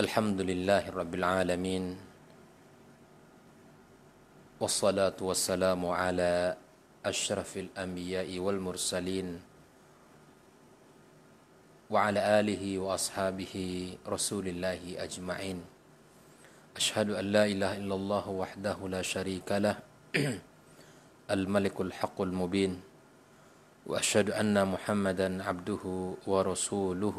الحمد لله رب العالمين والصلاة والسلام على أشرف الأنبياء والمرسلين وعلى آله وأصحابه رسول الله أجمعين أشهد أن لا إله إلا الله وحده لا شريك له الملك الحق المبين وأشهد أن محمدا عبده ورسوله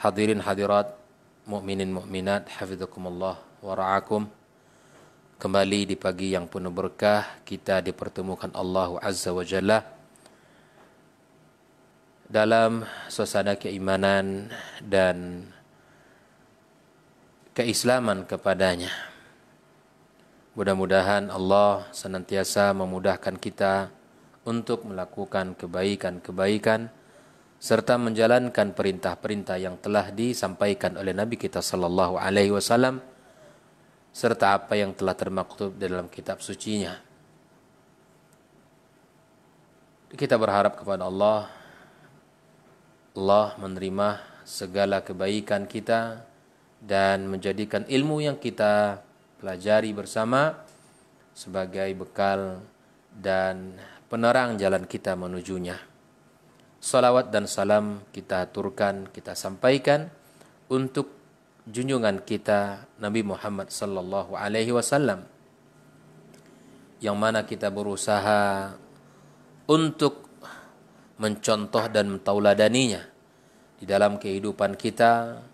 hadirin hadirat mukminin mukminat hafizakumullah wa ra'akum kembali di pagi yang penuh berkah kita dipertemukan Allah azza wa jalla dalam suasana keimanan dan keislaman kepadanya mudah-mudahan Allah senantiasa memudahkan kita untuk melakukan kebaikan-kebaikan serta menjalankan perintah-perintah yang telah disampaikan oleh Nabi kita Shallallahu Alaihi Wasallam serta apa yang telah termaktub dalam kitab sucinya. Kita berharap kepada Allah, Allah menerima segala kebaikan kita dan menjadikan ilmu yang kita pelajari bersama sebagai bekal dan penerang jalan kita menujunya salawat dan salam kita aturkan, kita sampaikan untuk junjungan kita Nabi Muhammad sallallahu alaihi wasallam yang mana kita berusaha untuk mencontoh dan mentauladaninya di dalam kehidupan kita,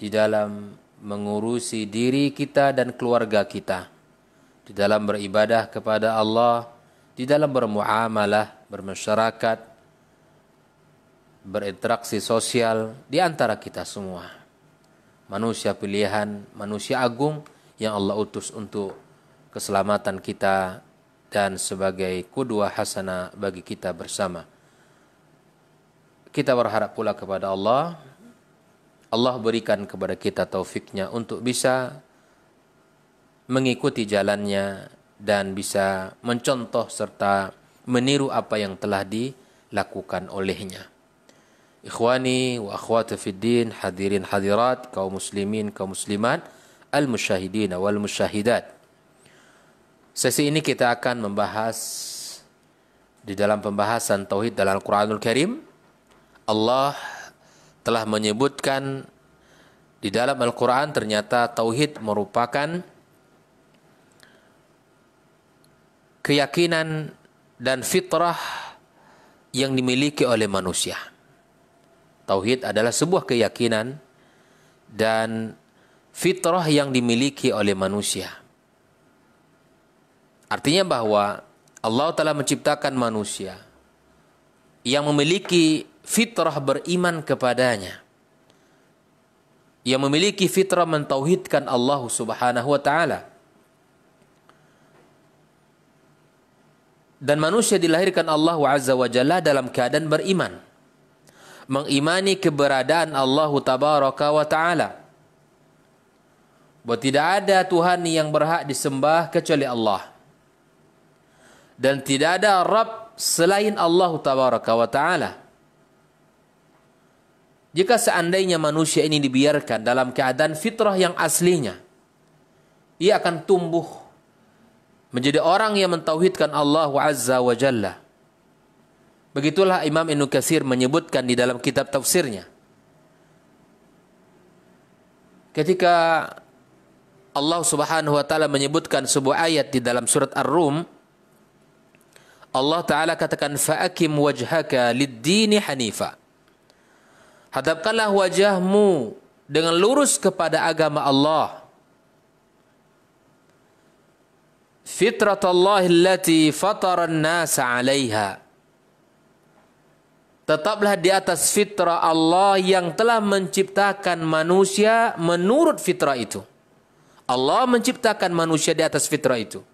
di dalam mengurusi diri kita dan keluarga kita, di dalam beribadah kepada Allah, di dalam bermuamalah, bermasyarakat, berinteraksi sosial di antara kita semua. Manusia pilihan, manusia agung yang Allah utus untuk keselamatan kita dan sebagai kudwah hasanah bagi kita bersama. Kita berharap pula kepada Allah Allah berikan kepada kita taufiknya untuk bisa mengikuti jalannya dan bisa mencontoh serta meniru apa yang telah dilakukan olehnya. Ikhwani wa akhwati fid din, hadirin hadirat, kaum muslimin, kaum muslimat, al musyahidin wal musyahidat. Sesi ini kita akan membahas di dalam pembahasan tauhid dalam Al-Qur'anul Karim. Allah telah menyebutkan di dalam Al-Qur'an ternyata tauhid merupakan keyakinan dan fitrah yang dimiliki oleh manusia. Tauhid adalah sebuah keyakinan dan fitrah yang dimiliki oleh manusia. Artinya bahwa Allah telah menciptakan manusia yang memiliki fitrah beriman kepadanya. Yang memiliki fitrah mentauhidkan Allah Subhanahu wa taala. Dan manusia dilahirkan Allah Azza wa Jalla dalam keadaan beriman. mengimani keberadaan Allah Tabaraka wa Ta'ala. Bahawa tidak ada Tuhan yang berhak disembah kecuali Allah. Dan tidak ada Rabb selain Allah Tabaraka wa Ta'ala. Jika seandainya manusia ini dibiarkan dalam keadaan fitrah yang aslinya, ia akan tumbuh menjadi orang yang mentauhidkan Allah Azza wa Jalla. Begitulah Imam Ibn Kasir menyebutkan di dalam kitab tafsirnya. Ketika Allah Subhanahu wa taala menyebutkan sebuah ayat di dalam surat Ar-Rum, Allah taala katakan fa'akim wajhaka lid-dini hanifa. Hadapkanlah wajahmu dengan lurus kepada agama Allah. Fitrat Allah allati fatara an-nasa 'alaiha. Tetaplah di atas fitrah Allah yang telah menciptakan manusia menurut fitrah itu. Allah menciptakan manusia di atas fitrah itu.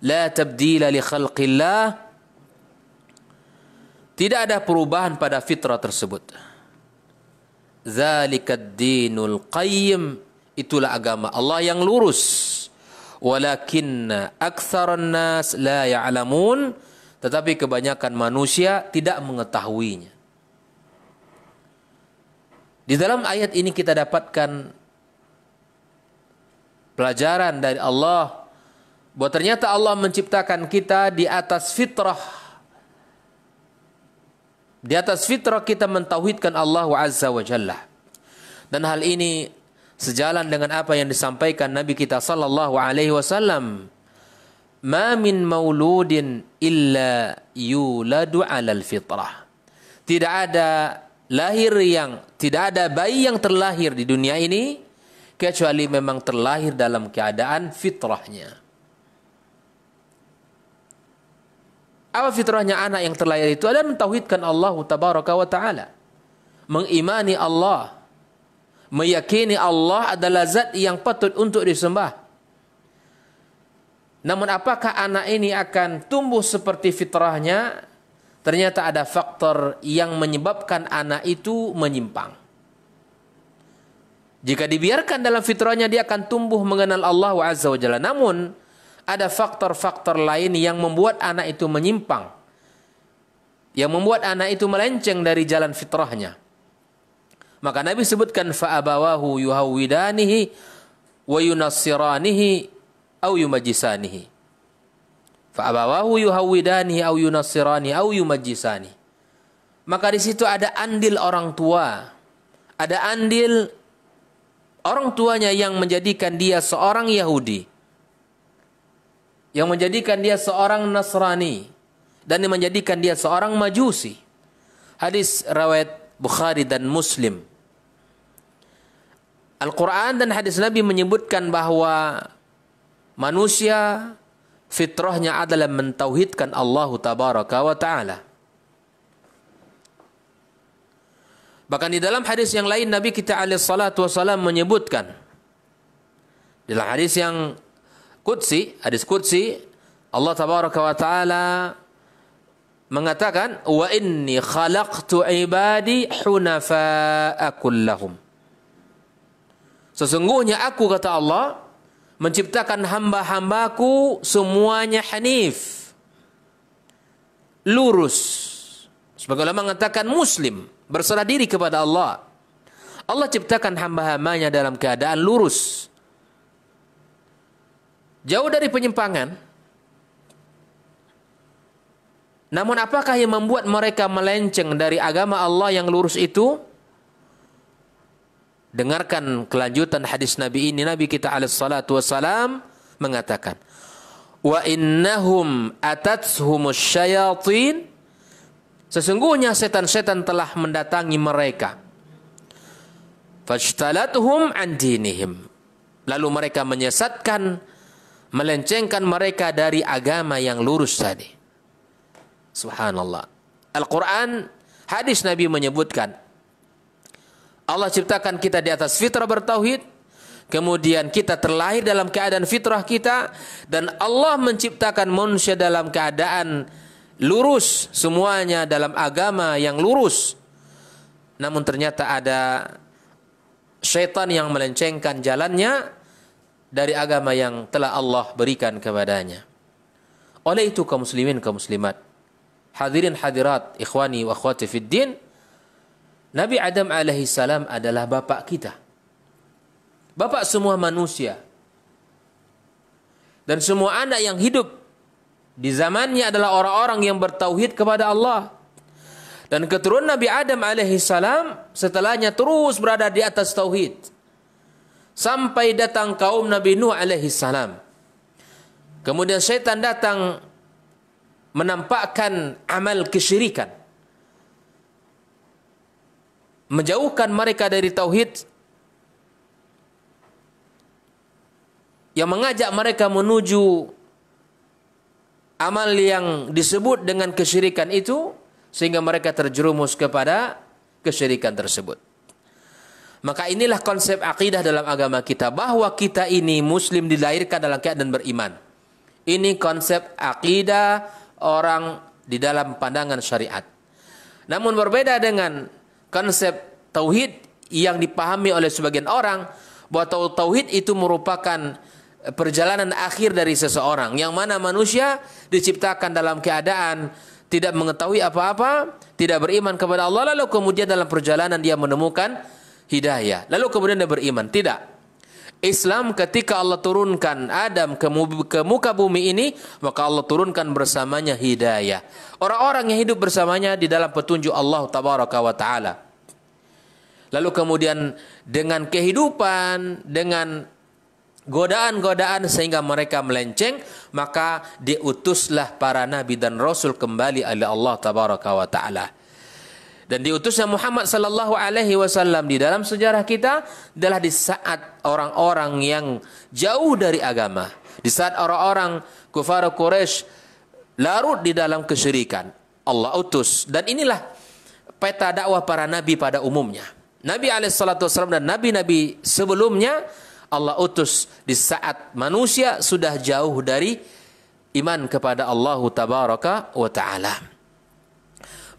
La tabdila li khalqillah. Tidak ada perubahan pada fitrah tersebut. Zalikad dinul qayyim. Itulah agama Allah yang lurus. Walakinna aktsaran nas la ya'lamun. Ya tetapi kebanyakan manusia tidak mengetahuinya. Di dalam ayat ini kita dapatkan pelajaran dari Allah bahwa ternyata Allah menciptakan kita di atas fitrah. Di atas fitrah kita mentauhidkan Allah Azza wa Jalla. Dan hal ini sejalan dengan apa yang disampaikan Nabi kita sallallahu alaihi wasallam ma min mauludin illa yuladu alal fitrah. Tidak ada lahir yang tidak ada bayi yang terlahir di dunia ini kecuali memang terlahir dalam keadaan fitrahnya. Apa fitrahnya anak yang terlahir itu adalah mentauhidkan Allah tabaraka wa taala. Mengimani Allah, meyakini Allah adalah zat yang patut untuk disembah namun apakah anak ini akan tumbuh seperti fitrahnya? Ternyata ada faktor yang menyebabkan anak itu menyimpang. Jika dibiarkan dalam fitrahnya dia akan tumbuh mengenal Allah wa azza wa Namun ada faktor-faktor lain yang membuat anak itu menyimpang. Yang membuat anak itu melenceng dari jalan fitrahnya. Maka Nabi sebutkan fa'abawahu yuhawwidanihi wa yunassiranihi au yumajisanihi. Fa'abawahu yuhawidani au yunasirani au yumajisani. Maka di situ ada andil orang tua. Ada andil orang tuanya yang menjadikan dia seorang Yahudi. Yang menjadikan dia seorang Nasrani. Dan yang menjadikan dia seorang Majusi. Hadis riwayat Bukhari dan Muslim. Al-Quran dan hadis Nabi menyebutkan bahwa manusia fitrahnya adalah mentauhidkan Allah tabaraka wa taala. Bahkan di dalam hadis yang lain Nabi kita alaihi salatu wasalam menyebutkan dalam hadis yang qudsi, hadis qudsi Allah tabaraka wa taala mengatakan wa inni khalaqtu ibadi hunafa'a kullahum. Sesungguhnya aku kata Allah menciptakan hamba-hambaku semuanya hanif. Lurus. Sebagai ulama mengatakan muslim, berserah diri kepada Allah. Allah ciptakan hamba-hambanya dalam keadaan lurus. Jauh dari penyimpangan. Namun apakah yang membuat mereka melenceng dari agama Allah yang lurus itu? dengarkan kelanjutan hadis Nabi ini Nabi kita alaihi salatu mengatakan wa innahum atatshumus syayatin sesungguhnya setan-setan telah mendatangi mereka fajtalathum an dinihim lalu mereka menyesatkan melencengkan mereka dari agama yang lurus tadi subhanallah Al-Qur'an hadis Nabi menyebutkan Allah ciptakan kita di atas fitrah bertauhid, kemudian kita terlahir dalam keadaan fitrah kita dan Allah menciptakan manusia dalam keadaan lurus semuanya dalam agama yang lurus. Namun ternyata ada syaitan yang melencengkan jalannya dari agama yang telah Allah berikan kepadanya. Oleh itu kaum muslimin kaum muslimat, hadirin hadirat, ikhwani wa akhwati fid din, Nabi Adam alaihi salam adalah bapa kita. Bapa semua manusia. Dan semua anak yang hidup di zamannya adalah orang-orang yang bertauhid kepada Allah. Dan keturunan Nabi Adam alaihi salam setelahnya terus berada di atas tauhid. Sampai datang kaum Nabi Nuh alaihi salam. Kemudian syaitan datang menampakkan amal kesyirikan. menjauhkan mereka dari tauhid yang mengajak mereka menuju amal yang disebut dengan kesyirikan itu sehingga mereka terjerumus kepada kesyirikan tersebut. Maka inilah konsep akidah dalam agama kita bahwa kita ini muslim dilahirkan dalam keadaan beriman. Ini konsep akidah orang di dalam pandangan syariat. Namun berbeda dengan konsep tauhid yang dipahami oleh sebagian orang bahwa tauhid itu merupakan eh, perjalanan akhir dari seseorang yang mana manusia diciptakan dalam keadaan tidak mengetahui apa-apa, tidak beriman kepada Allah lalu kemudian dalam perjalanan dia menemukan hidayah. Lalu kemudian dia beriman. Tidak. Islam ketika Allah turunkan Adam ke, ke muka bumi ini, maka Allah turunkan bersamanya hidayah. Orang-orang yang hidup bersamanya di dalam petunjuk Allah tabaraka wa taala. Lalu kemudian dengan kehidupan, dengan godaan-godaan sehingga mereka melenceng, maka diutuslah para nabi dan rasul kembali oleh Allah tabaraka wa taala. Dan diutusnya Muhammad sallallahu alaihi wasallam di dalam sejarah kita adalah di saat orang-orang yang jauh dari agama, di saat orang-orang kufar Quraisy larut di dalam kesyirikan. Allah utus dan inilah peta dakwah para nabi pada umumnya. Nabi alaihissalam dan nabi-nabi sebelumnya Allah utus di saat manusia sudah jauh dari iman kepada Allah tabaraka wa taala.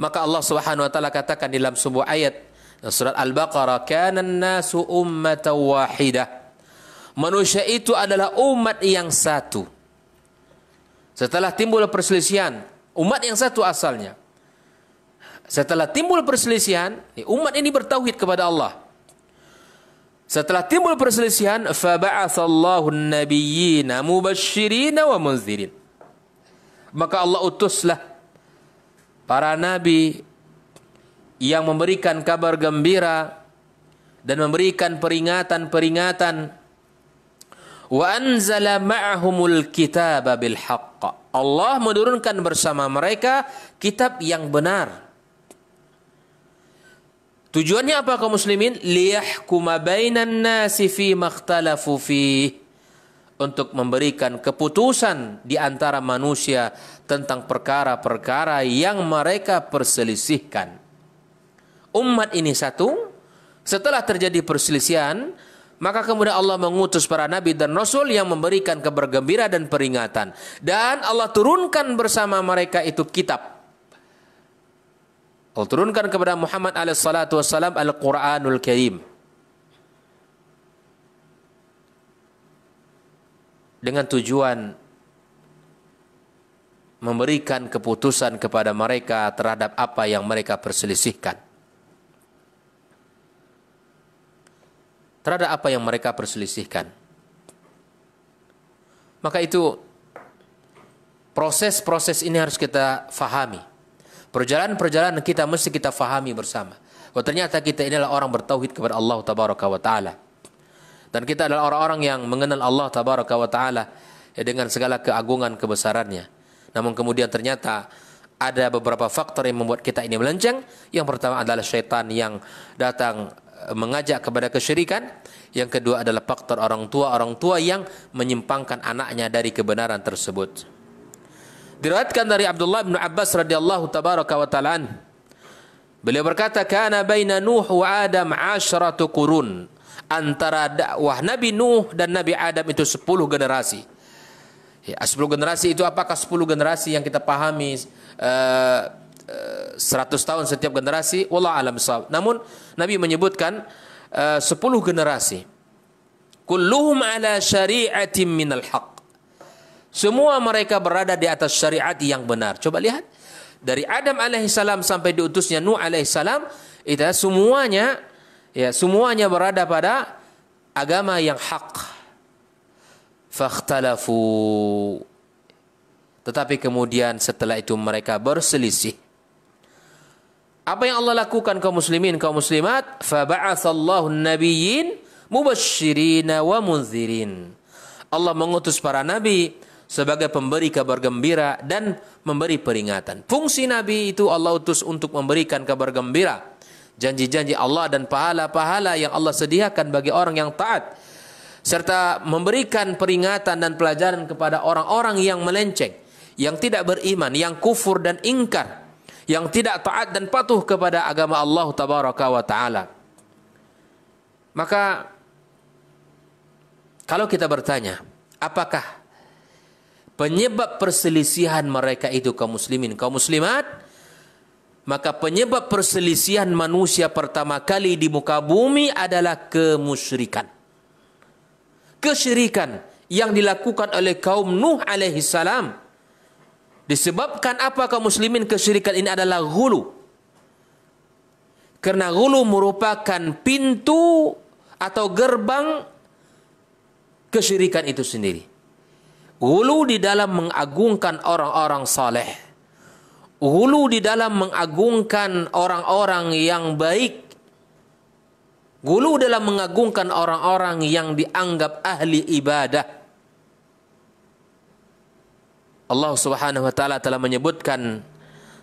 Maka Allah Subhanahu wa taala katakan dalam sebuah ayat surat Al-Baqarah, "Kana nasu ummatan wahidah." Manusia itu adalah umat yang satu. Setelah timbul perselisihan, umat yang satu asalnya. Setelah timbul perselisihan, umat ini bertauhid kepada Allah. Setelah timbul perselisihan, faba'atsallahu an-nabiyyina mubasysyirin wa munzirin Maka Allah utuslah para nabi yang memberikan kabar gembira dan memberikan peringatan-peringatan wa anzala ma'humul kitaba bil Allah menurunkan bersama mereka kitab yang benar. Tujuannya apa kaum muslimin? Liyahkuma bainan nasi fi makhtalafu fihi untuk memberikan keputusan di antara manusia tentang perkara-perkara yang mereka perselisihkan. Umat ini satu, setelah terjadi perselisihan, maka kemudian Allah mengutus para nabi dan rasul yang memberikan kebergembira dan peringatan. Dan Allah turunkan bersama mereka itu kitab. Allah turunkan kepada Muhammad alaihissalatu wassalam al-Quranul Karim dengan tujuan memberikan keputusan kepada mereka terhadap apa yang mereka perselisihkan. Terhadap apa yang mereka perselisihkan. Maka itu proses-proses ini harus kita fahami. Perjalanan-perjalanan kita mesti kita fahami bersama. Bahwa ternyata kita inilah orang bertauhid kepada Allah Tabaraka wa taala. Dan kita adalah orang-orang yang mengenal Allah tabaraka wa taala ya dengan segala keagungan kebesarannya. Namun kemudian ternyata ada beberapa faktor yang membuat kita ini melenceng. Yang pertama adalah syaitan yang datang eh, mengajak kepada kesyirikan. Yang kedua adalah faktor orang tua, orang tua yang menyimpangkan anaknya dari kebenaran tersebut. Diriwayatkan dari Abdullah bin Abbas radhiyallahu tabaraka wa taala Beliau berkata, "Kana baina Nuh wa Adam 'asharatu qurun." antara dakwah Nabi Nuh dan Nabi Adam itu sepuluh generasi. Ya, 10 generasi itu apakah sepuluh generasi yang kita pahami eh, eh, seratus uh, tahun setiap generasi? Wallah alam sahab. Namun Nabi menyebutkan eh, sepuluh generasi. Kulluhum ala syari'atim minal haq. Semua mereka berada di atas syariat yang benar. Coba lihat. Dari Adam alaihissalam sampai diutusnya Nuh alaihissalam. Itu semuanya Ya, semuanya berada pada agama yang hak. Fakhtalafu. Tetapi kemudian setelah itu mereka berselisih. Apa yang Allah lakukan kaum muslimin, kaum muslimat? Faba'athallahu nabiyyin mubashirina wa munzirin. Allah mengutus para nabi sebagai pemberi kabar gembira dan memberi peringatan. Fungsi nabi itu Allah utus untuk memberikan kabar gembira janji-janji Allah dan pahala-pahala yang Allah sediakan bagi orang yang taat serta memberikan peringatan dan pelajaran kepada orang-orang yang melenceng yang tidak beriman yang kufur dan ingkar yang tidak taat dan patuh kepada agama Allah tabaraka wa taala maka kalau kita bertanya apakah penyebab perselisihan mereka itu kaum muslimin kaum muslimat maka penyebab perselisihan manusia pertama kali di muka bumi adalah kemusyrikan. Kesyirikan yang dilakukan oleh kaum Nuh alaihi salam disebabkan apa kaum muslimin kesyirikan ini adalah ghulu. Karena ghulu merupakan pintu atau gerbang kesyirikan itu sendiri. Ghulu di dalam mengagungkan orang-orang saleh. -orang hulu di dalam mengagungkan orang-orang yang baik. Gulu dalam mengagungkan orang-orang yang dianggap ahli ibadah. Allah Subhanahu wa taala telah menyebutkan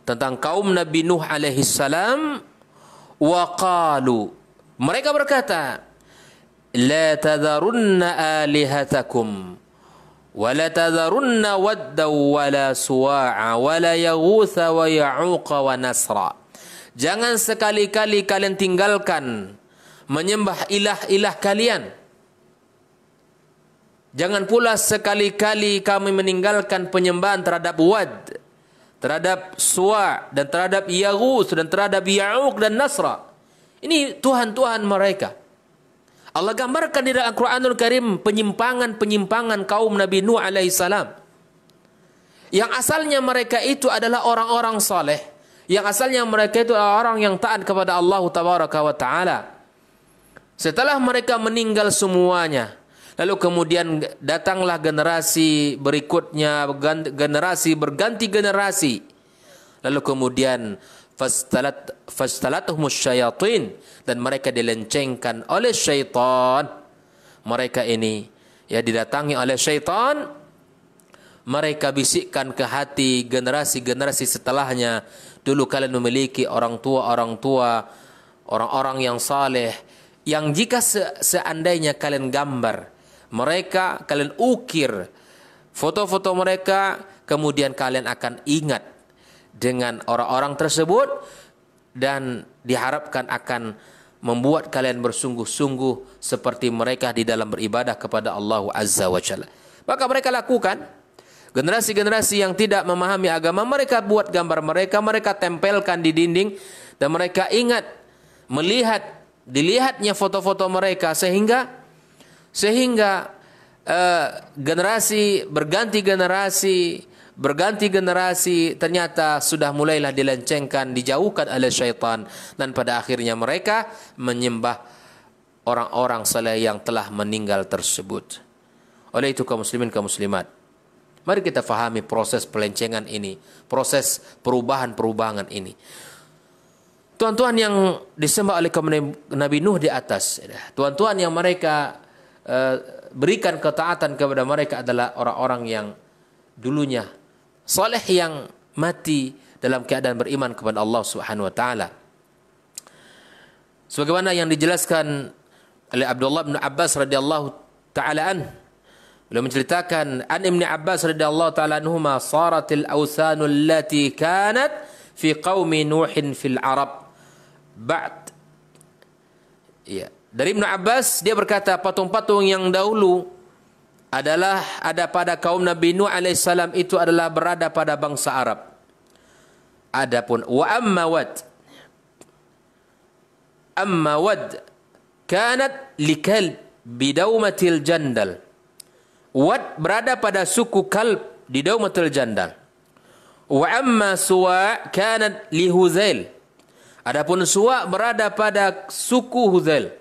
tentang kaum Nabi Nuh alaihi salam wa qalu mereka berkata la tadharunna alihatakum wala tadharunna wadda wala suwa'a wala yagutha wa ya'uqa wa nasra jangan sekali-kali kalian tinggalkan menyembah ilah-ilah kalian jangan pula sekali-kali kami meninggalkan penyembahan terhadap wad terhadap suwa' dan terhadap yaghuth dan terhadap ya'uq dan nasra ini tuhan-tuhan mereka Allah gambarkan di dalam Al-Quranul Karim penyimpangan-penyimpangan kaum Nabi Nuh AS. Yang asalnya mereka itu adalah orang-orang saleh, Yang asalnya mereka itu adalah orang yang taat kepada Allah Taala. Setelah mereka meninggal semuanya. Lalu kemudian datanglah generasi berikutnya. Generasi berganti generasi. Lalu kemudian fastalat syayatin dan mereka dilencengkan oleh syaitan. Mereka ini ya didatangi oleh syaitan. Mereka bisikkan ke hati generasi-generasi setelahnya, dulu kalian memiliki orang tua-orang tua, orang-orang yang saleh yang jika seandainya kalian gambar mereka, kalian ukir foto-foto mereka, kemudian kalian akan ingat dengan orang-orang tersebut dan diharapkan akan membuat kalian bersungguh-sungguh seperti mereka di dalam beribadah kepada Allah Azza wa Jalla. Maka mereka lakukan. Generasi-generasi yang tidak memahami agama mereka buat gambar mereka, mereka tempelkan di dinding dan mereka ingat melihat dilihatnya foto-foto mereka sehingga sehingga uh, generasi berganti generasi berganti generasi ternyata sudah mulailah dilencengkan dijauhkan oleh syaitan dan pada akhirnya mereka menyembah orang-orang saleh yang telah meninggal tersebut oleh itu kaum muslimin kaum muslimat mari kita fahami proses pelencengan ini proses perubahan-perubahan ini Tuan-tuan yang disembah oleh Nabi Nuh di atas, tuan-tuan yang mereka eh, berikan ketaatan kepada mereka adalah orang-orang yang dulunya Soleh yang mati dalam keadaan beriman kepada Allah Subhanahu wa taala. Sebagaimana yang dijelaskan oleh Abdullah bin Abbas radhiyallahu taala an beliau menceritakan an Ibnu Abbas radhiyallahu taala anhu ma saratil awsan allati kanat fi qaumi nuhin fil arab ba'd ya dari Ibn Abbas dia berkata patung-patung yang dahulu adalah ada pada kaum Nabi Nuh as itu adalah berada pada bangsa Arab. Adapun wa amma amma ammawad kanat likal bidaumatil jandal. Wad berada pada suku kalb di daumatil jandal. Wa amma suwa kanat li huzail. Adapun suwa berada pada suku huzail.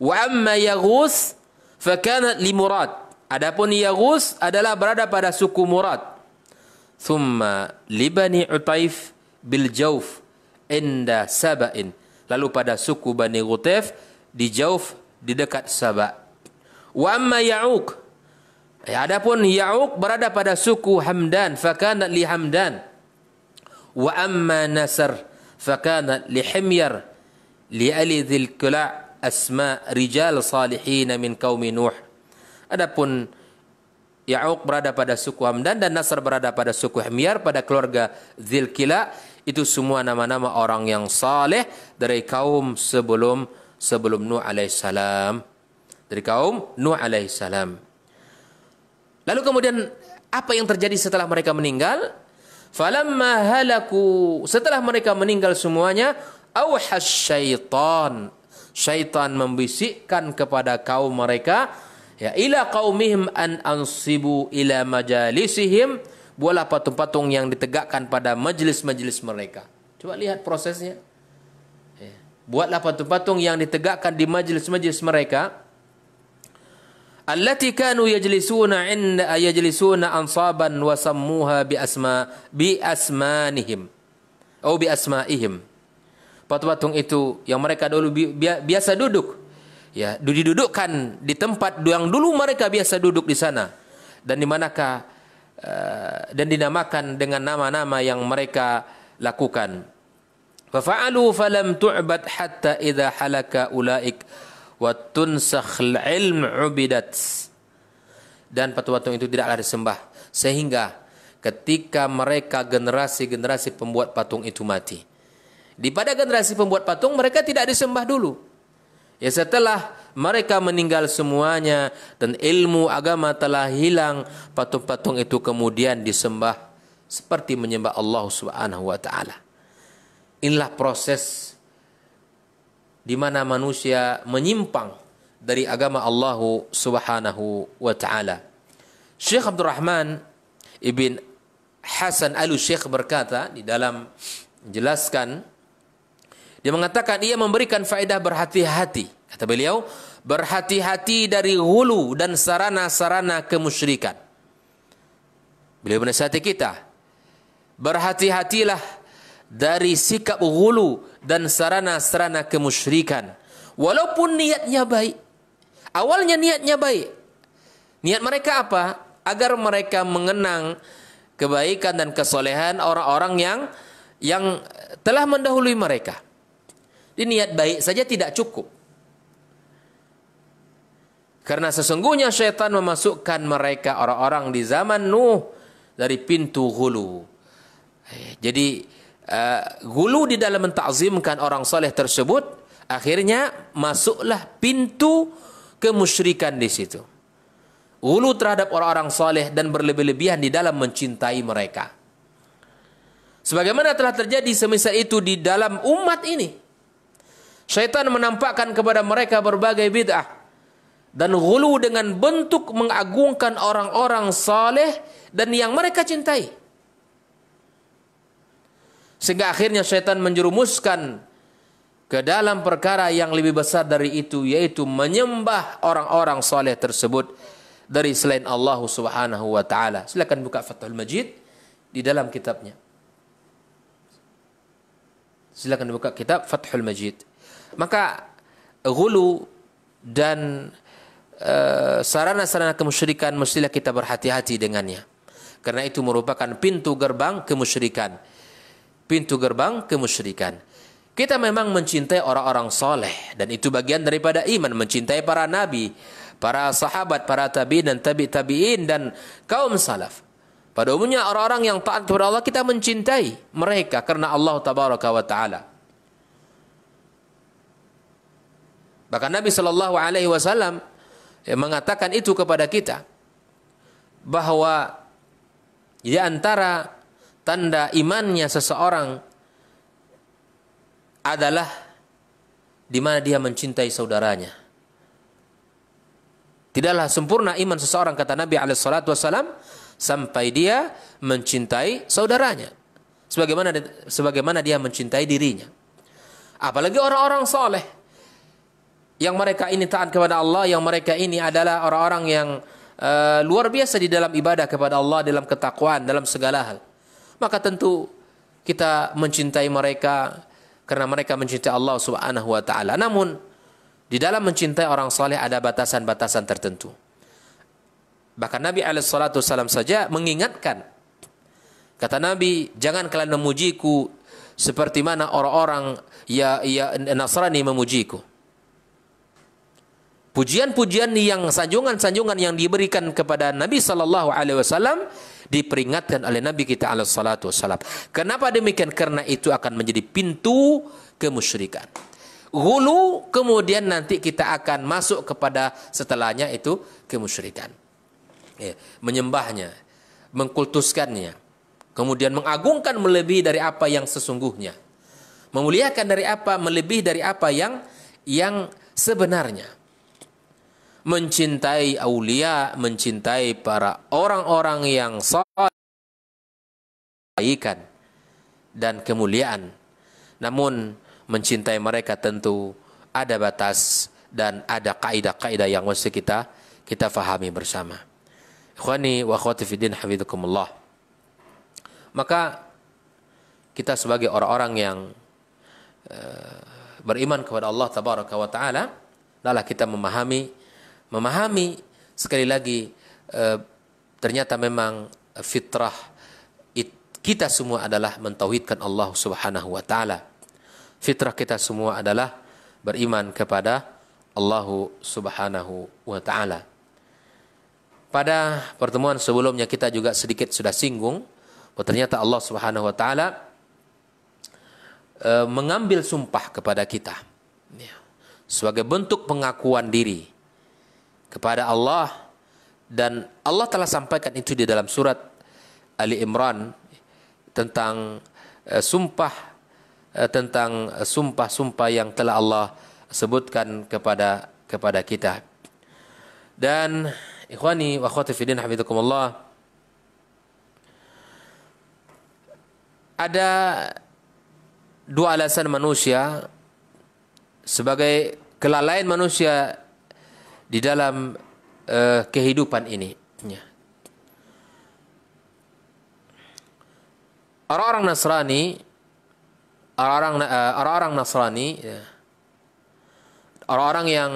Wa amma yaghus fakanat murad. Adapun Yaghus adalah berada pada suku Murad. Thumma libani Utaif bil Jauf inda Saba'in. Lalu pada suku Bani Ghutaif di Jauf di dekat Saba. Wa amma Ya'uq. Ya, adapun Ya'uq berada pada suku Hamdan fakana li Hamdan. Wa amma Nasr fakana li Himyar li Ali Dhil Kula' asma rijal salihin min qaumi Nuh. Adapun Ya'uq berada pada suku Hamdan dan Nasr berada pada suku Hamyar pada keluarga Zilkila itu semua nama-nama orang yang saleh dari kaum sebelum sebelum Nuh alaihissalam dari kaum Nuh alaihissalam. Lalu kemudian apa yang terjadi setelah mereka meninggal? Falamma halaku setelah mereka meninggal semuanya awhas syaitan. Syaitan membisikkan kepada kaum mereka Ya, ila qaumihim an ansibu ila majalisihim buatlah patung-patung yang ditegakkan pada majelis-majelis mereka. Coba lihat prosesnya. Ya. Buatlah patung-patung yang ditegakkan di majelis-majelis mereka. Allati kanu yajlisuna inda yajlisuna ansaban wa sammuha bi asma bi asmanihim atau bi asmaihim. Patung-patung itu yang mereka dulu biasa duduk ya didudukkan di tempat yang dulu mereka biasa duduk di sana dan di manakah uh, dan dinamakan dengan nama-nama yang mereka lakukan fa'alu falam tu'bad hatta idza halaka ulaik wa tunsakh ilm ubidat dan patung-patung itu tidaklah disembah sehingga ketika mereka generasi-generasi pembuat patung itu mati di pada generasi pembuat patung mereka tidak disembah dulu Ya setelah mereka meninggal semuanya dan ilmu agama telah hilang, patung-patung itu kemudian disembah seperti menyembah Allah Subhanahu wa taala. Inilah proses di mana manusia menyimpang dari agama Allah Subhanahu wa taala. Syekh Abdul Rahman Ibn Hasan Al-Syekh berkata di dalam menjelaskan Dia mengatakan ia memberikan faedah berhati-hati. Kata beliau, berhati-hati dari hulu dan sarana-sarana kemusyrikan. Beliau menasihati kita, berhati-hatilah dari sikap hulu dan sarana-sarana kemusyrikan. Walaupun niatnya baik. Awalnya niatnya baik. Niat mereka apa? Agar mereka mengenang kebaikan dan kesolehan orang-orang yang yang telah mendahului mereka. Mereka. Jadi niat baik saja tidak cukup. Karena sesungguhnya syaitan memasukkan mereka orang-orang di zaman Nuh dari pintu hulu. Eh, jadi uh, hulu di dalam mentakzimkan orang soleh tersebut akhirnya masuklah pintu kemusyrikan di situ. Hulu terhadap orang-orang soleh dan berlebih-lebihan di dalam mencintai mereka. Sebagaimana telah terjadi semisal itu di dalam umat ini. Syaitan menampakkan kepada mereka berbagai bid'ah dan gulu dengan bentuk mengagungkan orang-orang saleh dan yang mereka cintai. Sehingga akhirnya syaitan menjerumuskan ke dalam perkara yang lebih besar dari itu yaitu menyembah orang-orang saleh tersebut dari selain Allah Subhanahu wa taala. Silakan buka Fathul Majid di dalam kitabnya. Silakan buka kitab Fathul Majid. maka gulu dan eh, sarana-sarana uh, kemusyrikan mestilah kita berhati-hati dengannya karena itu merupakan pintu gerbang kemusyrikan pintu gerbang kemusyrikan kita memang mencintai orang-orang soleh dan itu bagian daripada iman mencintai para nabi para sahabat para tabi dan tabi tabiin dan kaum salaf pada umumnya orang-orang yang taat kepada Allah kita mencintai mereka karena Allah taala Bahkan Nabi Shallallahu Alaihi Wasallam eh, mengatakan itu kepada kita bahwa di antara tanda imannya seseorang adalah di mana dia mencintai saudaranya. Tidaklah sempurna iman seseorang kata Nabi alaihi wasallam sampai dia mencintai saudaranya sebagaimana sebagaimana dia mencintai dirinya. Apalagi orang-orang soleh yang mereka ini taat kepada Allah, yang mereka ini adalah orang-orang yang uh, luar biasa di dalam ibadah kepada Allah, dalam ketakwaan, dalam segala hal. Maka tentu kita mencintai mereka karena mereka mencintai Allah Subhanahu wa taala. Namun di dalam mencintai orang saleh ada batasan-batasan tertentu. Bahkan Nabi alaihi saja mengingatkan kata Nabi, jangan kalian memujiku seperti mana orang-orang ya ya Nasrani memujiku pujian-pujian yang sanjungan-sanjungan yang diberikan kepada Nabi sallallahu alaihi wasallam diperingatkan oleh Nabi kita alaihi wasallam. Kenapa demikian? Karena itu akan menjadi pintu kemusyrikan. Hulu kemudian nanti kita akan masuk kepada setelahnya itu kemusyrikan. Ya, menyembahnya, mengkultuskannya, kemudian mengagungkan melebihi dari apa yang sesungguhnya. Memuliakan dari apa melebihi dari apa yang yang sebenarnya mencintai aulia, mencintai para orang-orang yang soleh kebaikan dan kemuliaan. Namun mencintai mereka tentu ada batas dan ada kaidah-kaidah yang mesti kita kita fahami bersama. Ikhwani wa akhwati hafidhukumullah. Maka kita sebagai orang-orang yang eh, beriman kepada Allah tabaraka wa taala, lala kita memahami memahami sekali lagi e, ternyata memang fitrah it, kita semua adalah mentauhidkan Allah Subhanahu wa taala. Fitrah kita semua adalah beriman kepada Allah Subhanahu wa taala. Pada pertemuan sebelumnya kita juga sedikit sudah singgung bahwa ternyata Allah Subhanahu wa taala eh, mengambil sumpah kepada kita ya. sebagai bentuk pengakuan diri kepada Allah dan Allah telah sampaikan itu di dalam surat Ali Imran tentang uh, sumpah uh, tentang sumpah-sumpah yang telah Allah sebutkan kepada kepada kita. Dan ikhwani wa akhwati fillah hafizakumullah ada dua alasan manusia sebagai kelalaian manusia di dalam uh, kehidupan ini. Ya. Orang-orang Nasrani, orang-orang eh, Nasrani, ya. orang-orang ya. yang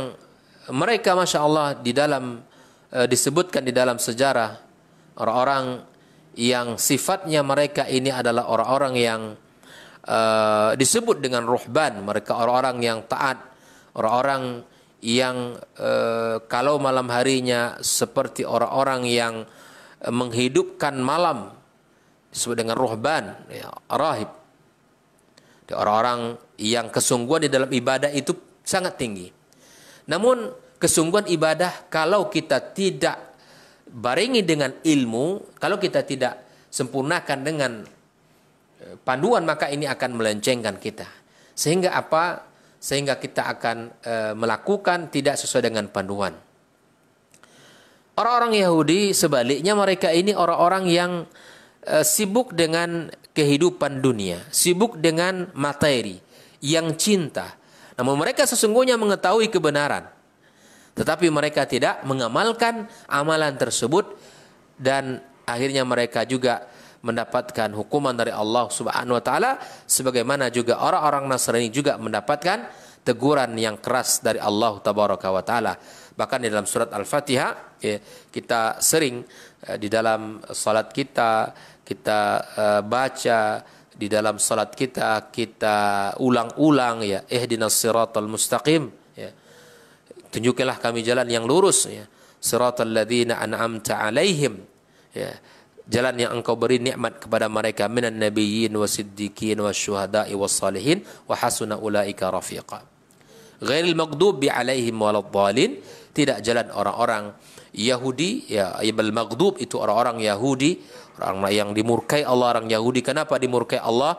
mereka masya Allah di dalam uh, disebutkan di dalam sejarah orang-orang yang sifatnya mereka ini adalah orang-orang yang uh, disebut dengan ruhban mereka orang-orang yang taat orang-orang yang e, kalau malam harinya seperti orang-orang yang eh, menghidupkan malam disebut dengan ruhban, ya, rahib. Orang-orang yang kesungguhan di dalam ibadah itu sangat tinggi. Namun kesungguhan ibadah kalau kita tidak baringi dengan ilmu, kalau kita tidak sempurnakan dengan eh, panduan maka ini akan melencengkan kita. Sehingga apa? sehingga kita akan e, melakukan tidak sesuai dengan panduan. Orang-orang Yahudi sebaliknya mereka ini orang-orang yang e, sibuk dengan kehidupan dunia, sibuk dengan materi, yang cinta. Namun mereka sesungguhnya mengetahui kebenaran. Tetapi mereka tidak mengamalkan amalan tersebut dan akhirnya mereka juga mendapatkan hukuman dari Allah Subhanahu wa taala sebagaimana juga orang-orang Nasrani juga mendapatkan teguran yang keras dari Allah Tabaraka wa taala. Bahkan di dalam surat Al-Fatihah ya, kita sering eh, di dalam salat kita kita eh, baca di dalam salat kita kita ulang-ulang ya ihdinas siratal mustaqim ya. Tunjukilah kami jalan yang lurus ya. Siratal ladzina an'amta alaihim ya jalan yang engkau beri nikmat kepada mereka minan nabiyyin wasiddiqin wasyuhada'i wassalihin wa hasuna ulaika rafiqa. Ghairil maghdubi alaihim waladhdallin tidak jalan orang-orang Yahudi ya ibal maghdub itu orang-orang Yahudi orang yang dimurkai Allah orang Yahudi kenapa dimurkai Allah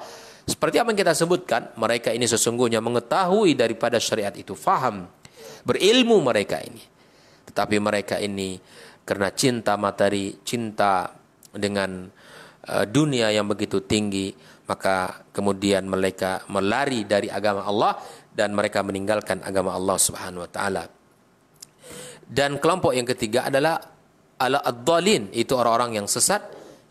seperti apa yang kita sebutkan mereka ini sesungguhnya mengetahui daripada syariat itu faham berilmu mereka ini tetapi mereka ini karena cinta materi cinta dengan eh, dunia yang begitu tinggi, maka kemudian mereka melari dari agama Allah dan mereka meninggalkan agama Allah Subhanahu wa taala. Dan kelompok yang ketiga adalah ala ad-dhalin, itu orang-orang yang sesat,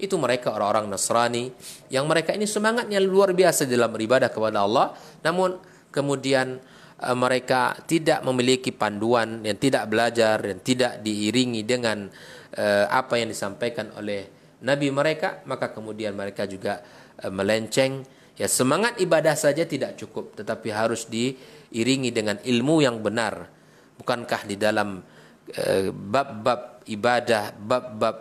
itu mereka orang-orang Nasrani yang mereka ini semangatnya luar biasa dalam beribadah kepada Allah, namun kemudian eh, mereka tidak memiliki panduan, yang tidak belajar, dan tidak diiringi dengan eh, apa yang disampaikan oleh nabi mereka, maka kemudian mereka juga eh, melenceng. Ya semangat ibadah saja tidak cukup, tetapi harus diiringi dengan ilmu yang benar. Bukankah di dalam eh, bab-bab eh, ibadah, bab-bab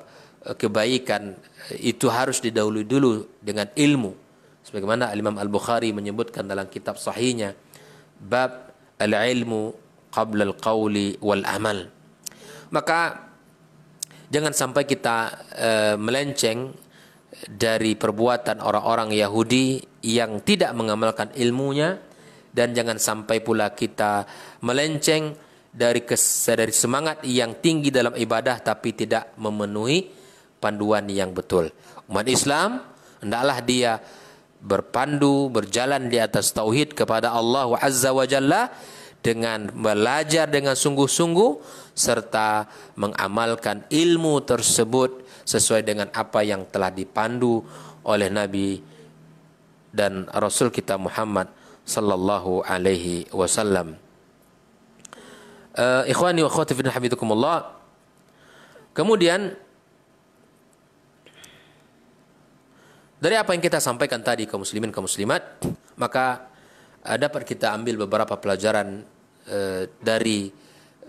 eh, kebaikan eh, itu harus didahului dulu dengan ilmu. Sebagaimana Imam Al-Bukhari menyebutkan dalam kitab sahihnya bab al-ilmu qabla al-qawli wal amal. Maka jangan sampai kita e, melenceng dari perbuatan orang-orang Yahudi yang tidak mengamalkan ilmunya dan jangan sampai pula kita melenceng dari kes, dari semangat yang tinggi dalam ibadah tapi tidak memenuhi panduan yang betul umat Islam hendaklah dia berpandu berjalan di atas tauhid kepada Allah Azza wa Jalla dengan belajar dengan sungguh-sungguh serta mengamalkan ilmu tersebut sesuai dengan apa yang telah dipandu oleh Nabi dan Rasul kita Muhammad sallallahu alaihi wasallam. Uh, ikhwani wa akhwati fillah Kemudian dari apa yang kita sampaikan tadi kaum muslimin kaum muslimat, maka eh, dapat kita ambil beberapa pelajaran Eh, dari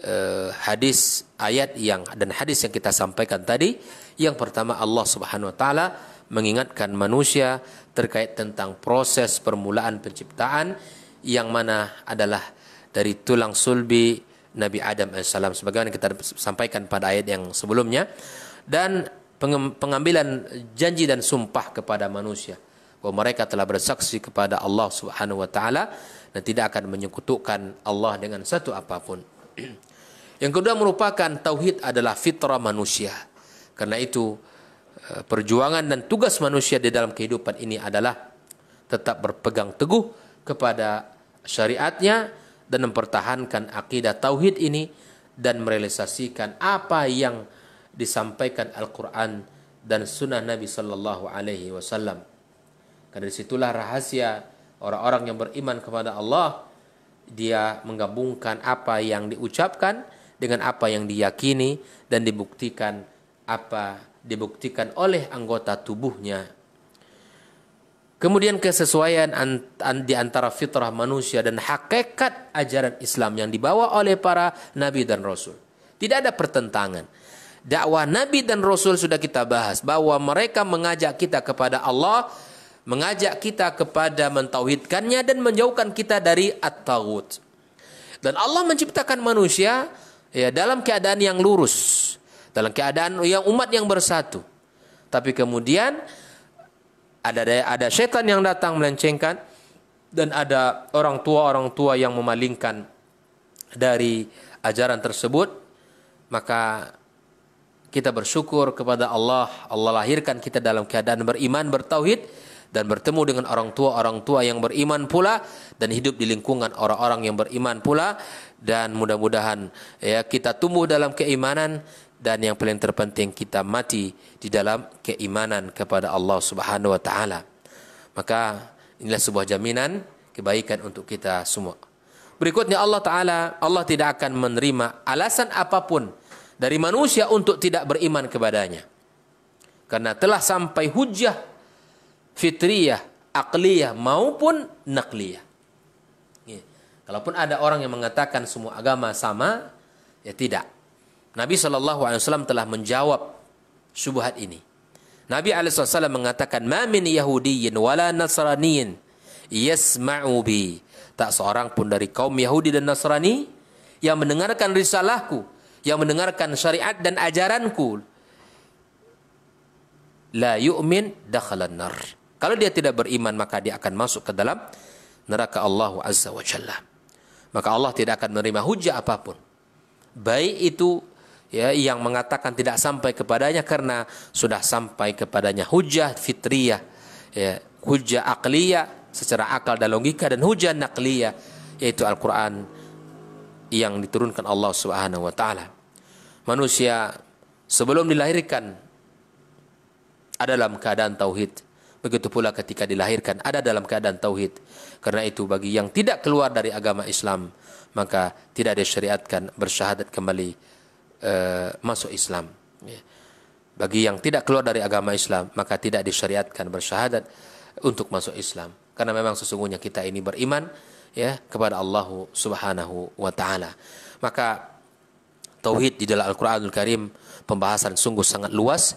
uh, hadis ayat yang dan hadis yang kita sampaikan tadi yang pertama Allah Subhanahu wa taala mengingatkan manusia terkait tentang proses permulaan penciptaan yang mana adalah dari tulang sulbi Nabi Adam AS sebagaimana kita sampaikan pada ayat yang sebelumnya dan pengambilan janji dan sumpah kepada manusia bahwa mereka telah bersaksi kepada Allah Subhanahu wa taala dan tidak akan menyekutukan Allah dengan satu apapun. Yang kedua merupakan tauhid adalah fitrah manusia. Karena itu eh, perjuangan dan tugas manusia di dalam kehidupan ini adalah tetap berpegang teguh kepada syariatnya dan mempertahankan akidah tauhid ini dan merealisasikan apa yang disampaikan Al-Quran dan sunnah Nabi Sallallahu Alaihi Wasallam. Karena disitulah rahasia orang-orang yang beriman kepada Allah. Dia menggabungkan apa yang diucapkan dengan apa yang diyakini dan dibuktikan apa dibuktikan oleh anggota tubuhnya. Kemudian kesesuaian di antara fitrah manusia dan hakikat ajaran Islam yang dibawa oleh para nabi dan rasul. Tidak ada pertentangan. Dakwah nabi dan rasul sudah kita bahas bahwa mereka mengajak kita kepada Allah mengajak kita kepada mentauhidkannya dan menjauhkan kita dari at-taghut. Dan Allah menciptakan manusia ya dalam keadaan yang lurus, dalam keadaan yang umat yang bersatu. Tapi kemudian ada ada setan yang datang melencengkan dan ada orang tua orang tua yang memalingkan dari ajaran tersebut maka kita bersyukur kepada Allah Allah lahirkan kita dalam keadaan beriman bertauhid dan bertemu dengan orang tua orang tua yang beriman pula dan hidup di lingkungan orang-orang yang beriman pula dan mudah-mudahan ya kita tumbuh dalam keimanan dan yang paling terpenting kita mati di dalam keimanan kepada Allah Subhanahu wa taala. Maka inilah sebuah jaminan kebaikan untuk kita semua. Berikutnya Allah taala Allah tidak akan menerima alasan apapun dari manusia untuk tidak beriman kepadanya. Karena telah sampai hujah fitriyah, akliyah maupun nakliyah. Ya. Kalaupun ada orang yang mengatakan semua agama sama, ya tidak. Nabi SAW telah menjawab subuhat ini. Nabi SAW mengatakan, Ma min Yahudiyin wala Nasraniyin yasma'u bi. Tak seorang pun dari kaum Yahudi dan Nasrani yang mendengarkan risalahku, yang mendengarkan syariat dan ajaranku. La yu'min dakhalan nar. Kalau dia tidak beriman maka dia akan masuk ke dalam neraka Allah Azza wa Jalla. Maka Allah tidak akan menerima hujah apapun. Baik itu ya yang mengatakan tidak sampai kepadanya karena sudah sampai kepadanya hujah fitriyah, ya, hujah akliyah secara akal dan logika dan hujah nakliyah yaitu Al-Qur'an yang diturunkan Allah Subhanahu wa taala. Manusia sebelum dilahirkan ada dalam keadaan tauhid. Begitu pula ketika dilahirkan ada dalam keadaan tauhid. Karena itu bagi yang tidak keluar dari agama Islam maka tidak disyariatkan bersyahadat kembali e, masuk Islam. Ya. Bagi yang tidak keluar dari agama Islam maka tidak disyariatkan bersyahadat untuk masuk Islam. Karena memang sesungguhnya kita ini beriman ya kepada Allah Subhanahu wa taala. Maka tauhid di dalam Al-Qur'anul Karim pembahasan sungguh sangat luas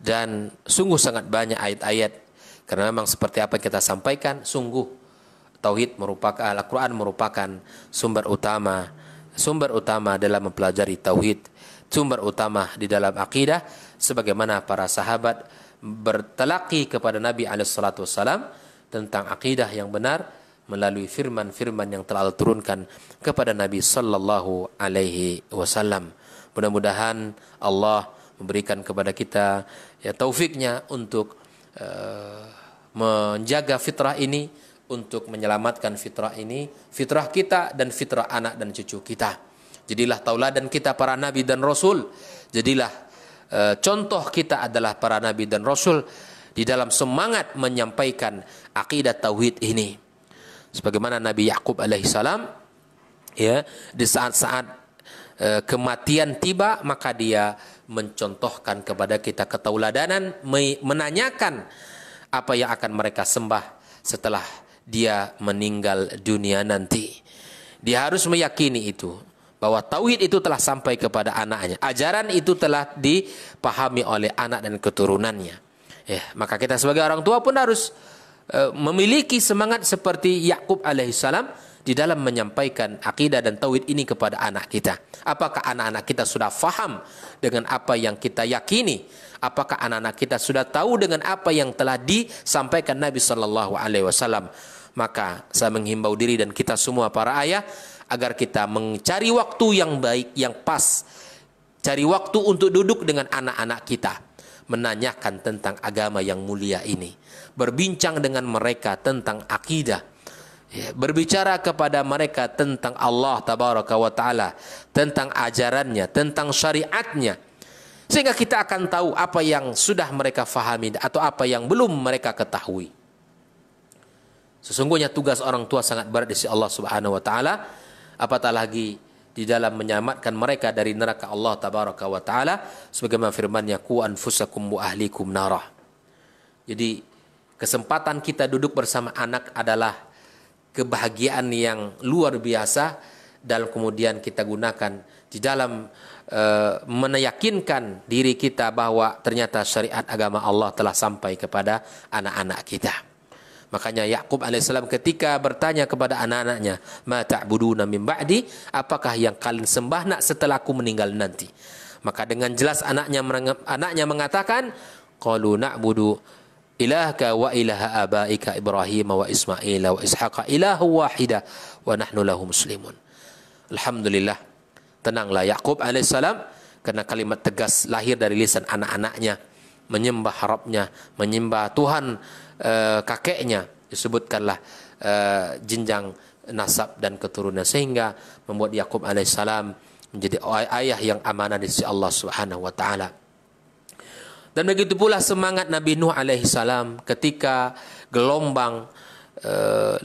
dan sungguh sangat banyak ayat-ayat karena memang seperti apa yang kita sampaikan, sungguh tauhid merupakan Al-Qur'an merupakan sumber utama, sumber utama dalam mempelajari tauhid, sumber utama di dalam akidah sebagaimana para sahabat bertelaki kepada Nabi alaihi tentang akidah yang benar melalui firman-firman yang telah turunkan kepada Nabi sallallahu alaihi wasallam. Mudah-mudahan Allah memberikan kepada kita ya taufiknya untuk uh, menjaga fitrah ini, untuk menyelamatkan fitrah ini, fitrah kita dan fitrah anak dan cucu kita. Jadilah tauladan kita para nabi dan rasul. Jadilah e, contoh kita adalah para nabi dan rasul di dalam semangat menyampaikan akidah tauhid ini. Sebagaimana Nabi Yakub alaihissalam ya, di saat-saat e, kematian tiba maka dia mencontohkan kepada kita ketauladanan menanyakan apa yang akan mereka sembah setelah dia meninggal dunia nanti. Dia harus meyakini itu bahwa tauhid itu telah sampai kepada anaknya. Ajaran itu telah dipahami oleh anak dan keturunannya. Ya, maka kita sebagai orang tua pun harus uh, memiliki semangat seperti Yakub alaihissalam di dalam menyampaikan akidah dan tauhid ini kepada anak kita. Apakah anak-anak kita sudah faham dengan apa yang kita yakini? Apakah anak-anak kita sudah tahu dengan apa yang telah disampaikan Nabi Shallallahu Alaihi Wasallam? Maka saya menghimbau diri dan kita semua para ayah agar kita mencari waktu yang baik, yang pas. Cari waktu untuk duduk dengan anak-anak kita. Menanyakan tentang agama yang mulia ini. Berbincang dengan mereka tentang akidah. Ya, berbicara kepada mereka tentang Allah Ta'ala. Tentang ajarannya, tentang syariatnya sehingga kita akan tahu apa yang sudah mereka fahami atau apa yang belum mereka ketahui. Sesungguhnya tugas orang tua sangat berat di sisi Allah Subhanahu wa taala, apatah lagi di dalam menyelamatkan mereka dari neraka Allah tabaraka wa taala sebagaimana firman-Nya ku anfusakum wa ahlikum narah. Jadi kesempatan kita duduk bersama anak adalah kebahagiaan yang luar biasa dan kemudian kita gunakan di dalam Eh, menyakinkan meneyakinkan diri kita bahwa ternyata syariat agama Allah telah sampai kepada anak-anak kita. Makanya Yakub alaihissalam ketika bertanya kepada anak-anaknya, "Ma ta'buduna min ba'di? Apakah yang kalian sembah nak setelahku meninggal nanti?" Maka dengan jelas anaknya anaknya mengatakan, "Qalu na'budu ilahka wa ilaha abaika Ibrahim wa Ismail wa Ishaq ilahu wahida wa nahnu lahu muslimun." Alhamdulillah Tenanglah Yakub alaihissalam karena kalimat tegas lahir dari lisan anak-anaknya menyembah harapnya, menyembah Tuhan e, kakeknya disebutkanlah e, jenjang nasab dan keturunan sehingga membuat Yakub alaihissalam menjadi ayah yang amanah di sisi Allah Subhanahu wa taala. Dan begitu pula semangat Nabi Nuh alaihissalam ketika gelombang e,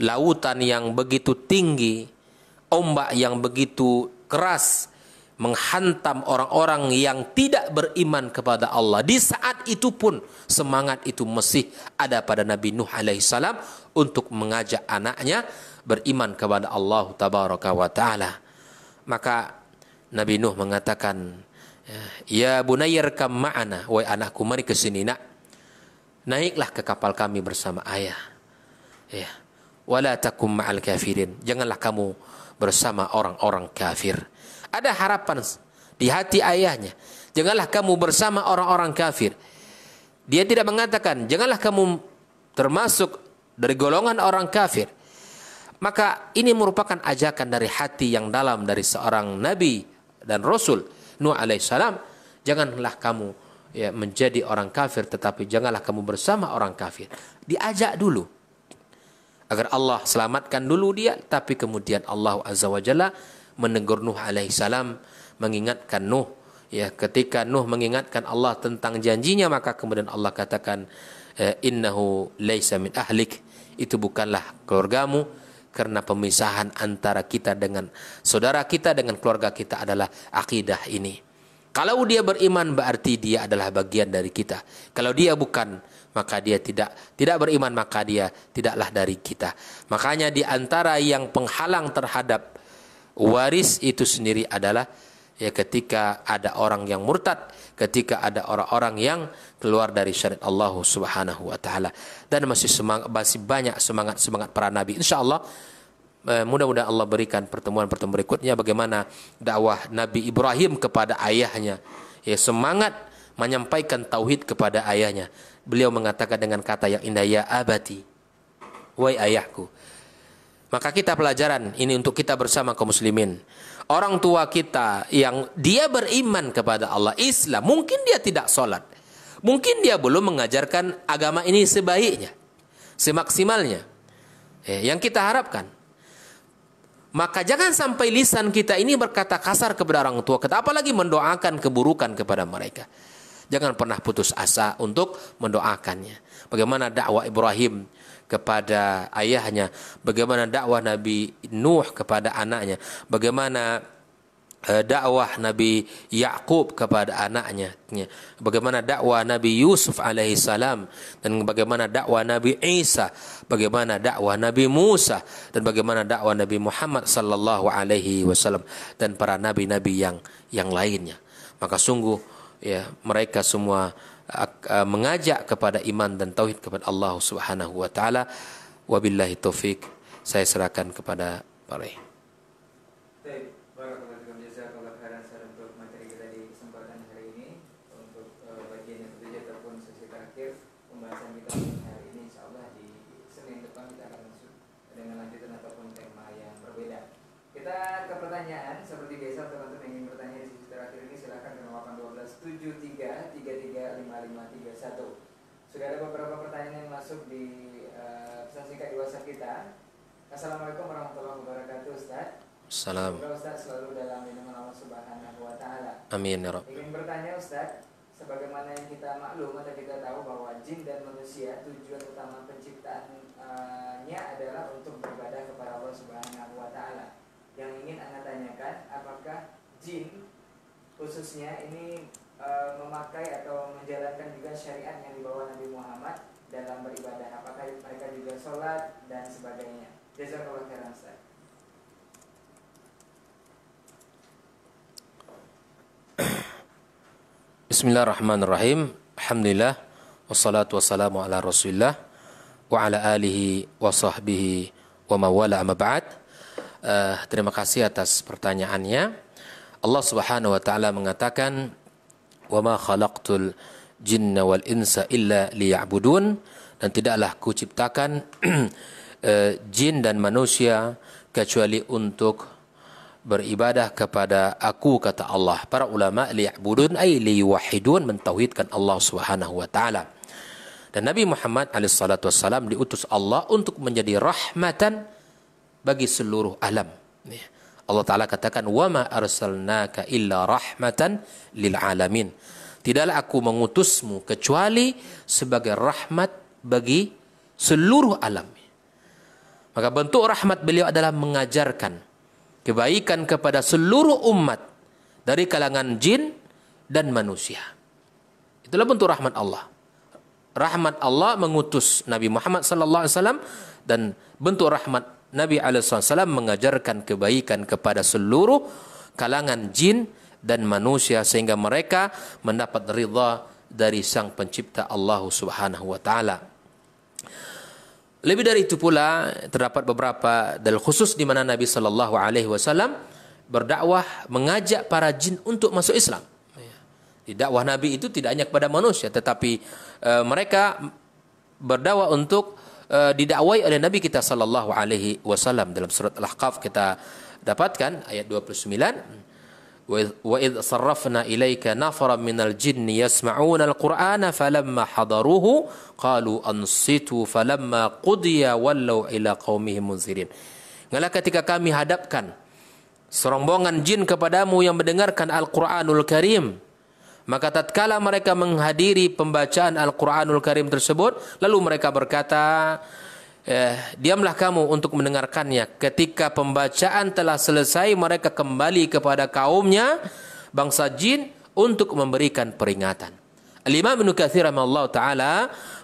lautan yang begitu tinggi, ombak yang begitu keras menghantam orang-orang yang tidak beriman kepada Allah. Di saat itu pun semangat itu masih ada pada Nabi Nuh alaihissalam untuk mengajak anaknya beriman kepada Allah tabaraka wa taala. Maka Nabi Nuh mengatakan, eh, "Ya bunayyir kam ma'ana, wahai anakku mari ke sini nak. Naiklah ke kapal kami bersama ayah." Ya. Wala takum ma'al kafirin. Janganlah kamu bersama orang-orang kafir. Ada harapan di hati ayahnya. Janganlah kamu bersama orang-orang kafir. Dia tidak mengatakan, janganlah kamu termasuk dari golongan orang kafir. Maka ini merupakan ajakan dari hati yang dalam dari seorang nabi dan rasul Nuh alaihissalam. Janganlah kamu ya, menjadi orang kafir tetapi janganlah kamu bersama orang kafir. Diajak dulu agar Allah selamatkan dulu dia tapi kemudian Allah azza wa menegur Nuh alaihissalam mengingatkan Nuh ya ketika Nuh mengingatkan Allah tentang janjinya maka kemudian Allah katakan eh, innahu laisa min ahlik itu bukanlah keluargamu karena pemisahan antara kita dengan saudara kita dengan keluarga kita adalah akidah ini. Kalau dia beriman berarti dia adalah bagian dari kita. Kalau dia bukan maka dia tidak tidak beriman maka dia tidaklah dari kita. Makanya di antara yang penghalang terhadap Waris itu sendiri adalah ya ketika ada orang yang murtad, ketika ada orang-orang yang keluar dari syariat Allah Subhanahu wa taala. Dan masih semangat masih banyak semangat-semangat para nabi. Insyaallah eh, mudah-mudahan Allah berikan pertemuan-pertemuan berikutnya bagaimana dakwah Nabi Ibrahim kepada ayahnya. Ya semangat menyampaikan tauhid kepada ayahnya. Beliau mengatakan dengan kata yang indah ya abati. wai ayahku, maka kita pelajaran ini untuk kita bersama kaum muslimin. Orang tua kita yang dia beriman kepada Allah Islam, mungkin dia tidak sholat. Mungkin dia belum mengajarkan agama ini sebaiknya, semaksimalnya. Eh, yang kita harapkan. Maka jangan sampai lisan kita ini berkata kasar kepada orang tua kita, apalagi mendoakan keburukan kepada mereka. Jangan pernah putus asa untuk mendoakannya. Bagaimana dakwah Ibrahim kepada ayahnya, bagaimana dakwah Nabi Nuh kepada anaknya, bagaimana eh, dakwah Nabi Yakub kepada anaknya, bagaimana dakwah Nabi Yusuf alaihi salam dan bagaimana dakwah Nabi Isa, bagaimana dakwah Nabi Musa dan bagaimana dakwah Nabi Muhammad sallallahu alaihi wasallam dan para nabi-nabi yang yang lainnya. Maka sungguh ya mereka semua Eh, mengajak kepada iman dan tauhid kepada Allah Subhanahu wa taala. Wabillahi taufik. Saya serahkan kepada Pak Rey. Thank you. 5531. Sudah ada beberapa pertanyaan yang masuk di uh, pesan singkat di WhatsApp kita. Assalamualaikum warahmatullahi wabarakatuh Ustaz. Salam. Ustaz selalu dalam lindungan Allah Subhanahu wa taala. Amin ya Rabbi Ingin bertanya Ustaz, sebagaimana yang kita maklum atau kita tahu bahwa jin dan manusia tujuan utama penciptaannya adalah untuk beribadah kepada Allah Subhanahu wa taala. Yang ingin Anda tanyakan, apakah jin khususnya ini Eh, memakai atau menjalankan juga syariat yang dibawa Nabi Muhammad dalam beribadah? Apakah mereka juga sholat dan sebagainya? Jazakallah khairan Ustaz. Bismillahirrahmanirrahim. Alhamdulillah wassalatu wassalamu ala Rasulillah wa ala alihi wa sahbihi wa mawala amma ba'd. Uh, terima kasih atas pertanyaannya. Allah Subhanahu wa taala mengatakan وَمَا خَلَقْتُ الْجِنَّ وَالْإِنْسَ إِلَّا لِيَعْبُدُونَ Dan tidaklah ku ciptakan eh, jin dan manusia kecuali untuk beribadah kepada aku kata Allah para ulama liyabudun ay liyuwahidun mentauhidkan Allah subhanahu wa ta'ala dan Nabi Muhammad alaihissalatu wassalam diutus Allah untuk menjadi rahmatan bagi seluruh alam. Nih. Allah Ta'ala katakan, وَمَا أَرْسَلْنَاكَ rahmatan lil alamin. Tidaklah aku mengutusmu kecuali sebagai rahmat bagi seluruh alam. Maka bentuk rahmat beliau adalah mengajarkan kebaikan kepada seluruh umat dari kalangan jin dan manusia. Itulah bentuk rahmat Allah. Rahmat Allah mengutus Nabi Muhammad sallallahu alaihi wasallam dan bentuk rahmat Nabi SAW mengajarkan kebaikan kepada seluruh kalangan jin dan manusia sehingga mereka mendapat ridha dari sang pencipta Allah Subhanahu wa taala. Lebih dari itu pula terdapat beberapa dal khusus di mana Nabi sallallahu alaihi wasallam berdakwah mengajak para jin untuk masuk Islam. Di dakwah Nabi itu tidak hanya kepada manusia tetapi eh, mereka berdakwah untuk Uh, didakwai oleh Nabi kita sallallahu alaihi wasallam dalam surat Al-Ahqaf kita dapatkan ayat 29 wa id sarrafna ilaika nafara minal jinni yasma'una al-Qur'ana falamma hadaruhu qalu ansitu falamma qudiya wallau ila qaumihim munzirin. Ngala ketika kami hadapkan serombongan jin kepadamu yang mendengarkan Al-Qur'anul Karim Maka tatkala mereka menghadiri pembacaan Al-Quranul Karim tersebut, lalu mereka berkata, eh, diamlah kamu untuk mendengarkannya. Ketika pembacaan telah selesai, mereka kembali kepada kaumnya, bangsa jin, untuk memberikan peringatan. Al-Imam Ibn Kathir Allah Ta'ala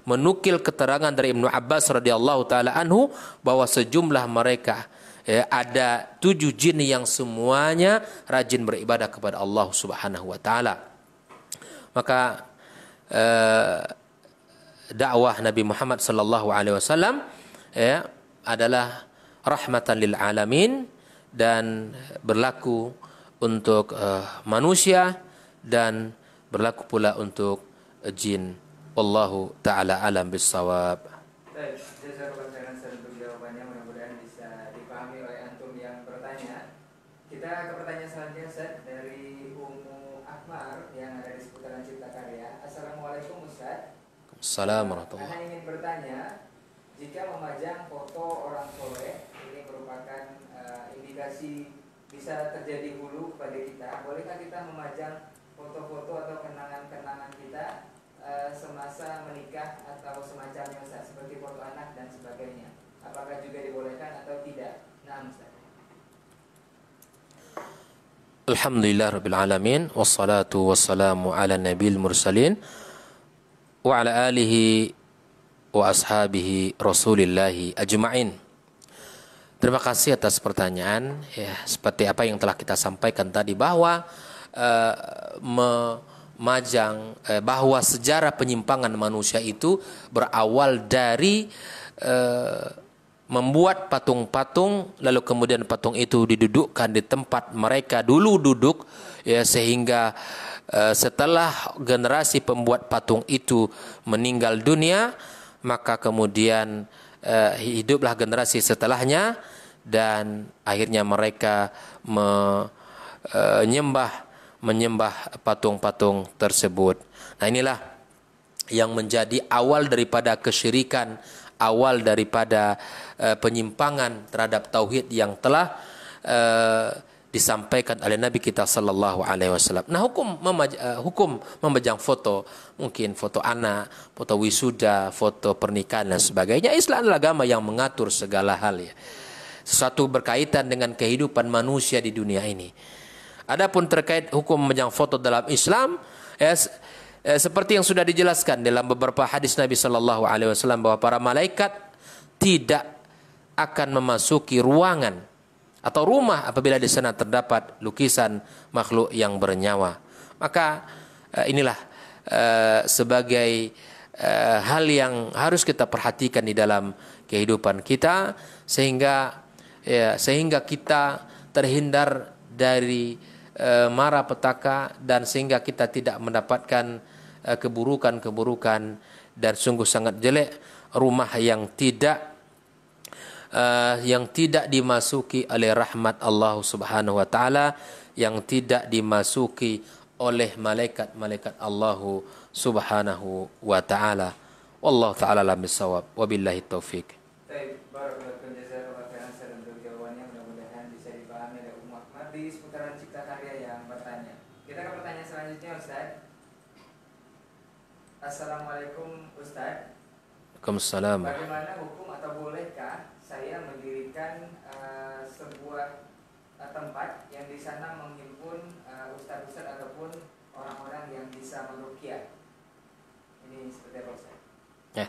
menukil keterangan dari Ibnu Abbas radhiyallahu taala anhu bahwa sejumlah mereka ya, ada tujuh jin yang semuanya rajin beribadah kepada Allah Subhanahu wa taala maka eh, dakwah Nabi Muhammad sallallahu alaihi wasallam ya, adalah rahmatan lil alamin dan berlaku untuk eh, manusia dan berlaku pula untuk jin. Wallahu taala alam bisawab. Kita Assalamualaikum warahmatullahi ingin bertanya, jika memajang foto orang soleh, ini merupakan uh, indikasi bisa terjadi hulu kepada kita. Bolehkah kita memajang foto-foto atau kenangan-kenangan kita uh, semasa menikah atau semacamnya Ustaz, seperti foto anak dan sebagainya? Apakah juga dibolehkan atau tidak? Nah, Ustaz. Alhamdulillah Rabbil Alamin Wassalatu wassalamu ala nabil mursalin wa ala alihi wa ashabihi rasulillahi ajma'in. Terima kasih atas pertanyaan ya seperti apa yang telah kita sampaikan tadi bahwa eh, memajang eh, bahwa sejarah penyimpangan manusia itu berawal dari eh, membuat patung-patung lalu kemudian patung itu didudukkan di tempat mereka dulu duduk ya sehingga Eh, setelah generasi pembuat patung itu meninggal dunia, maka kemudian uh, hiduplah generasi setelahnya dan akhirnya mereka menyembah eh, menyembah patung-patung tersebut. Nah, inilah yang menjadi awal daripada kesyirikan, awal daripada penyimpangan terhadap tauhid yang telah disampaikan oleh Nabi kita Shallallahu Alaihi Wasallam. Nah hukum memaj eh, hukum memajang foto mungkin foto anak, foto wisuda, foto pernikahan dan sebagainya. Islam adalah agama yang mengatur segala hal ya. Sesuatu berkaitan dengan kehidupan manusia di dunia ini. Adapun terkait hukum memajang foto dalam Islam, ya, eh, seperti yang sudah dijelaskan dalam beberapa hadis Nabi Shallallahu Alaihi Wasallam bahwa para malaikat tidak akan memasuki ruangan atau rumah apabila di sana terdapat lukisan makhluk yang bernyawa. Maka eh, inilah eh, sebagai eh, hal yang harus kita perhatikan di dalam kehidupan kita sehingga ya, sehingga kita terhindar dari mara petaka dan sehingga kita tidak mendapatkan keburukan-keburukan dan sungguh sangat jelek rumah yang tidak uh, yang tidak dimasuki oleh rahmat Allah Subhanahu wa taala, yang tidak dimasuki oleh malaikat-malaikat Allah Subhanahu wa taala. Wallahu taala la misawab Wabillahi taufik. jawabannya. Mudah-mudahan bisa dipahami oleh umat seputaran cipta karya yang Kita ke pertanyaan selanjutnya, Assalamualaikum Ustaz. Waalaikumsalam. Bagaimana hukum atau bolehkah saya mendirikan uh, sebuah uh, tempat yang di sana menghimpun uh, eh, ustadz-ustadz ataupun orang-orang yang bisa merukyah. Ini seperti apa saya. Ya.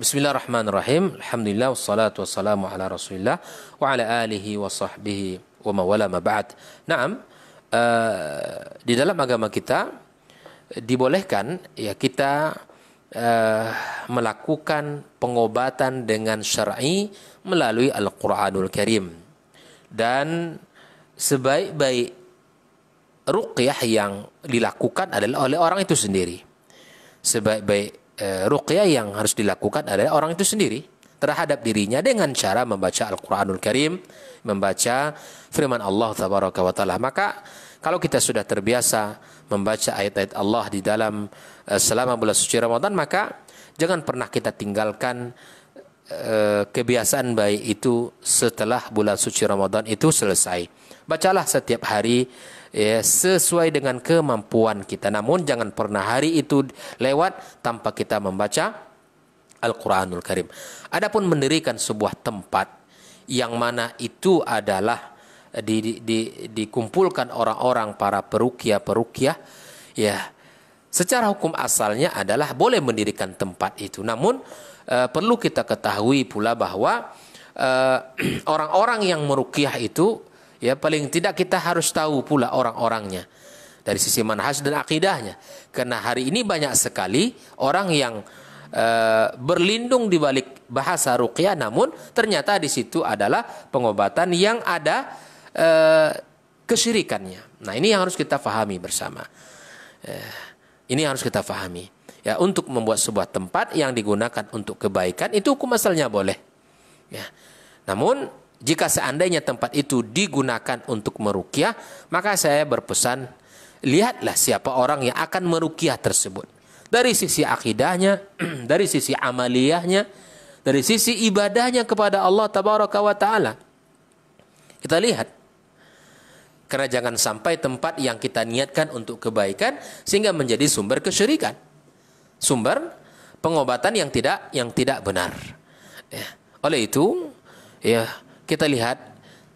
Bismillahirrahmanirrahim. Alhamdulillah wassalatu wassalamu ala Rasulillah wa ala alihi wa sahbihi wa mawala ma ba'd. Naam, uh, di dalam agama kita dibolehkan ya kita uh, melakukan pengobatan dengan syar'i melalui Al-Qur'anul Karim. Dan sebaik-baik ruqyah yang dilakukan adalah oleh orang itu sendiri. Sebaik-baik uh, ruqyah yang harus dilakukan adalah orang itu sendiri terhadap dirinya dengan cara membaca Al-Qur'anul Karim, membaca firman Allah tabaraka wa taala. Maka kalau kita sudah terbiasa membaca ayat-ayat Allah di dalam eh, selama bulan suci Ramadan, maka jangan pernah kita tinggalkan eh, kebiasaan baik itu setelah bulan suci Ramadan itu selesai. Bacalah setiap hari ya, sesuai dengan kemampuan kita. Namun jangan pernah hari itu lewat tanpa kita membaca Al-Qur'anul Karim. Adapun mendirikan sebuah tempat yang mana itu adalah di, di, di, dikumpulkan orang-orang para perukia-perukia ya secara hukum asalnya adalah boleh mendirikan tempat itu namun e, perlu kita ketahui pula bahwa eh, orang-orang e, yang merukiah itu ya paling tidak kita harus tahu pula orang-orangnya dari sisi manhaj dan akidahnya karena hari ini banyak sekali orang yang e, berlindung di balik bahasa ruqyah namun ternyata di situ adalah pengobatan yang ada Eh, kesyirikannya. Nah ini yang harus kita pahami bersama. Eh, ini yang harus kita pahami. Ya untuk membuat sebuah tempat yang digunakan untuk kebaikan itu hukum asalnya boleh. Ya. Namun jika seandainya tempat itu digunakan untuk merukyah, maka saya berpesan lihatlah siapa orang yang akan merukyah tersebut. Dari sisi akidahnya, dari sisi amaliyahnya, dari sisi ibadahnya kepada Allah taala. Kita lihat karena jangan sampai tempat yang kita niatkan untuk kebaikan sehingga menjadi sumber kesyirikan. Sumber pengobatan yang tidak yang tidak benar. Ya. Oleh itu, ya kita lihat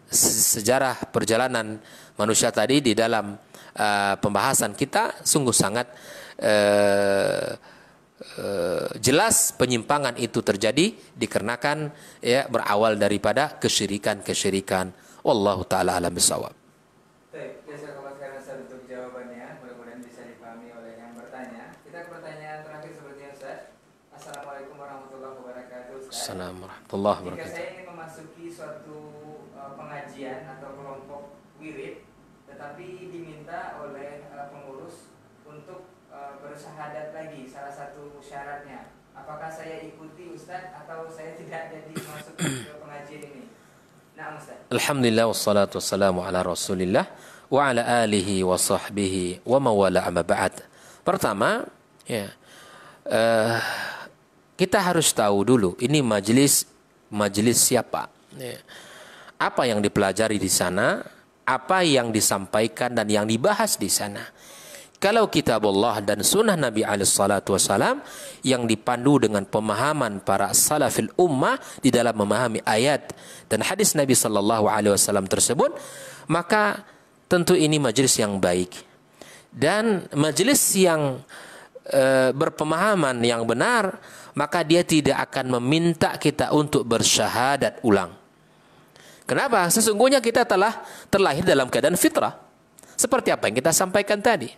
sejarah perjalanan manusia tadi di dalam uh, pembahasan kita sungguh sangat uh, uh, jelas penyimpangan itu terjadi dikarenakan ya berawal daripada kesyirikan-kesyirikan. Wallahu taala alam bisawab. Assalamualaikum warahmatullahi wabarakatuh. Jika saya ingin memasuki suatu e, pengajian atau kelompok wirid, tetapi diminta oleh e, pengurus untuk e, bersahadat lagi salah satu syaratnya. Apakah saya ikuti Ustaz atau saya tidak jadi masuk ke pengajian ini? Nah, Ustaz. Alhamdulillah wassalatu wassalamu ala Rasulillah wa ala alihi wa sahbihi wa mawala amma ba'd. Pertama, ya. Uh, kita harus tahu dulu ini majelis majelis siapa. Ya. Apa yang dipelajari di sana, apa yang disampaikan dan yang dibahas di sana. Kalau kitab Allah dan sunnah Nabi SAW yang dipandu dengan pemahaman para salafil ummah di dalam memahami ayat dan hadis Nabi SAW tersebut, maka tentu ini majelis yang baik. Dan majelis yang e, berpemahaman yang benar, maka dia tidak akan meminta kita untuk bersyahadat ulang. Kenapa? Sesungguhnya kita telah terlahir dalam keadaan fitrah. Seperti apa yang kita sampaikan tadi.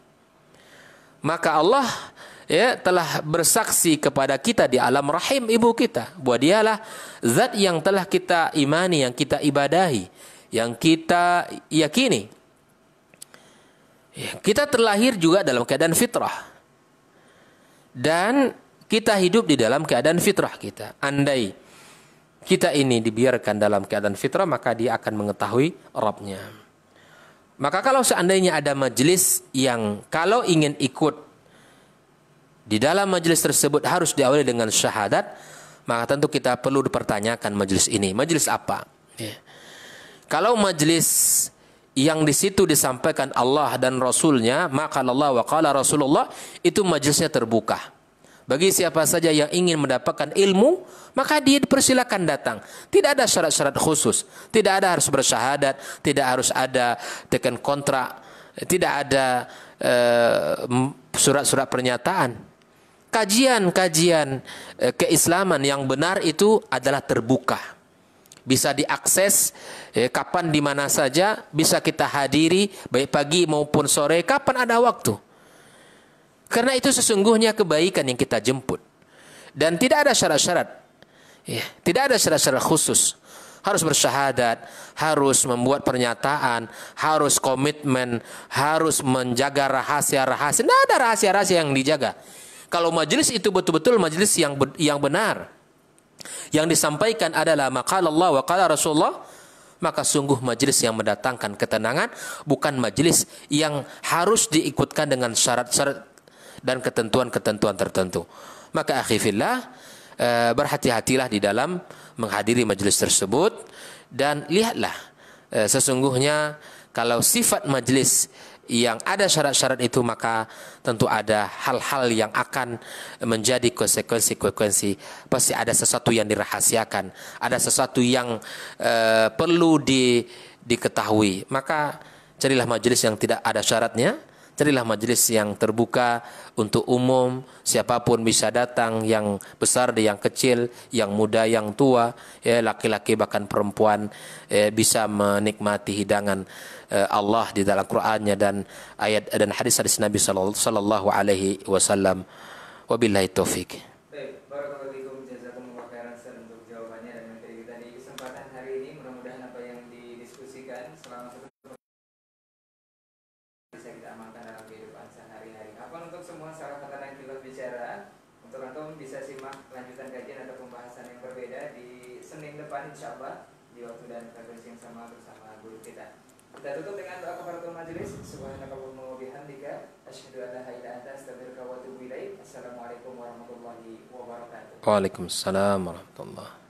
Maka Allah ya telah bersaksi kepada kita di alam rahim ibu kita Buat dialah zat yang telah kita imani yang kita ibadahi yang kita yakini ya, kita terlahir juga dalam keadaan fitrah dan kita hidup di dalam keadaan fitrah kita. Andai kita ini dibiarkan dalam keadaan fitrah, maka dia akan mengetahui Robnya. Maka kalau seandainya ada majelis yang kalau ingin ikut di dalam majelis tersebut harus diawali dengan syahadat, maka tentu kita perlu dipertanyakan majelis ini. Majelis apa? Ya. Kalau majelis yang di situ disampaikan Allah dan Rasulnya, maka Allah wa qala Rasulullah itu majelisnya terbuka. Bagi siapa saja yang ingin mendapatkan ilmu, maka dia dipersilakan datang. Tidak ada syarat-syarat khusus. Tidak ada harus bersyahadat, tidak harus ada tekan kontrak, tidak ada eh, surat-surat eh, pernyataan. Kajian-kajian eh, keislaman yang benar itu adalah terbuka. Bisa diakses Eh, kapan di mana saja bisa kita hadiri baik pagi maupun sore kapan ada waktu karena itu sesungguhnya kebaikan yang kita jemput dan tidak ada syarat-syarat ya tidak ada syarat-syarat khusus harus bersyahadat, harus membuat pernyataan, harus komitmen, harus menjaga rahasia-rahasia. Tidak ada rahasia-rahasia yang dijaga. Kalau majelis itu betul-betul majelis yang yang benar, yang disampaikan adalah maka Allah wa Rasulullah maka sungguh majelis yang mendatangkan ketenangan bukan majelis yang harus diikutkan dengan syarat-syarat dan ketentuan-ketentuan tertentu. Maka akhifillah eh, berhati-hatilah di dalam menghadiri majelis tersebut dan lihatlah eh, sesungguhnya kalau sifat majelis yang ada syarat-syarat itu maka tentu ada hal-hal yang akan menjadi konsekuensi-konsekuensi pasti ada sesuatu yang dirahasiakan ada sesuatu yang uh, perlu di diketahui maka carilah majelis yang tidak ada syaratnya Carilah majelis yang terbuka untuk umum, siapapun bisa datang, yang besar dan yang kecil, yang muda, yang tua, ya laki-laki bahkan perempuan ya, bisa menikmati hidangan eh, Allah di dalam Qur'annya dan ayat dan hadis-hadis Nabi sallallahu alaihi wasallam. Wabillahi taufik. وعليكم السلام ورحمة الله